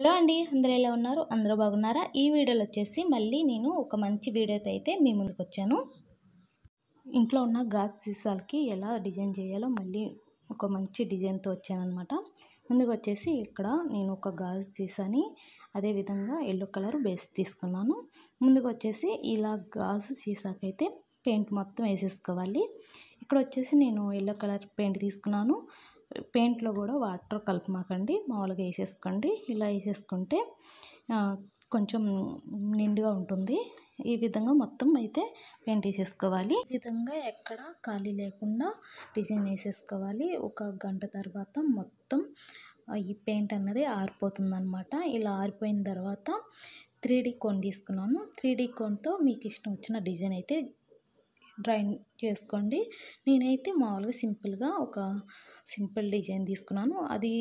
hello అండి అందరూ ఎలా ఉన్నారు అందరూ బాగున్నారా ఈ వీడియోలో వచ్చేసి మళ్ళీ నేను ఒక మంచి వీడియోతో అయితే మీ ముందుకు వచ్చాను ఇంట్లో ఉన్న గాజ్ సీసాలకి ఎలా డిజైన్ చేయాలో మళ్ళీ ఒక మంచి డిజైన్తో వచ్చానమాట ముందుకు వచ్చేసి ఇక్కడ నేను ఒక గాజు సీసాని అదేవిధంగా ఎల్లో కలర్ బేస్ తీసుకున్నాను ముందుకు వచ్చేసి ఇలా గాజు సీసాకైతే పెయింట్ మొత్తం వేసేసుకోవాలి ఇక్కడ వచ్చేసి నేను ఎల్లో కలర్ పెయింట్ తీసుకున్నాను పెయింట్లో కూడా వాటర్ కలుపుమాకండి మామూలుగా వేసేసుకోండి ఇలా వేసేసుకుంటే కొంచెం నిండుగా ఉంటుంది ఈ విధంగా మొత్తం అయితే పెయింట్ వేసేసుకోవాలి ఈ విధంగా ఎక్కడ ఖాళీ లేకుండా డిజైన్ వేసేసుకోవాలి ఒక గంట తర్వాత మొత్తం ఈ పెయింట్ అన్నది ఆరిపోతుందనమాట ఇలా ఆరిపోయిన తర్వాత త్రీ డీ కోన్ తీసుకున్నాను త్రీ డీ కోన్తో మీకు ఇష్టం వచ్చిన డిజైన్ అయితే డ్రైన్ చేసుకోండి నేనైతే మామూలుగా సింపుల్గా ఒక సింపుల్ డిజైన్ తీసుకున్నాను అది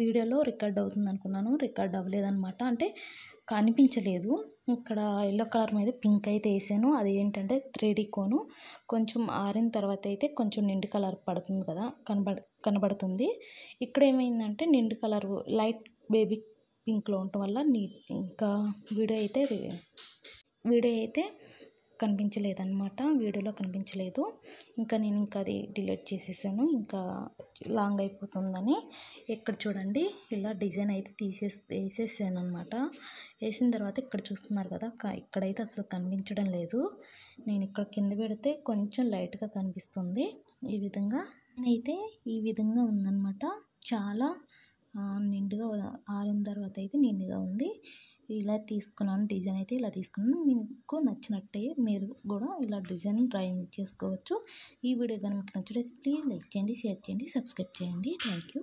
వీడియోలో రికార్డ్ అవుతుంది అనుకున్నాను రికార్డ్ అవ్వలేదనమాట అంటే కనిపించలేదు ఇక్కడ ఎల్లో కలర్ మీద పింక్ అయితే వేసాను అది ఏంటంటే త్రీడీ కోను కొంచెం ఆరిన తర్వాత అయితే కొంచెం నిండు కలర్ పడుతుంది కదా కనబడ కనబడుతుంది ఇక్కడ ఏమైందంటే నిండు కలర్ లైట్ బేబీ పింక్లో ఉండటం వల్ల ఇంకా వీడియో అయితే వీడియో అయితే కనిపించలేదన్నమాట వీడియోలో కనిపించలేదు ఇంకా నేను ఇంకా అది డిలీట్ చేసేసాను ఇంకా లాంగ్ అయిపోతుందని ఇక్కడ చూడండి ఇలా డిజైన్ అయితే తీసేసి వేసేసాను అనమాట వేసిన తర్వాత ఇక్కడ చూస్తున్నారు కదా ఇక్కడైతే అసలు కనిపించడం లేదు నేను ఇక్కడ కింద పెడితే కొంచెం లైట్గా కనిపిస్తుంది ఈ విధంగా అయితే ఈ విధంగా ఉందనమాట చాలా నిండుగా ఆరిన తర్వాత అయితే నిండుగా ఉంది ఇలా తీసుకున్నాను డిజైన్ అయితే ఇలా తీసుకున్నాను మీకు నచ్చినట్టే మీరు కూడా ఇలా డిజైన్ డ్రాయింగ్ చేసుకోవచ్చు ఈ వీడియో కనుక మీకు ప్లీజ్ లైక్ చేయండి షేర్ చేయండి సబ్స్క్రైబ్ చేయండి థ్యాంక్ యూ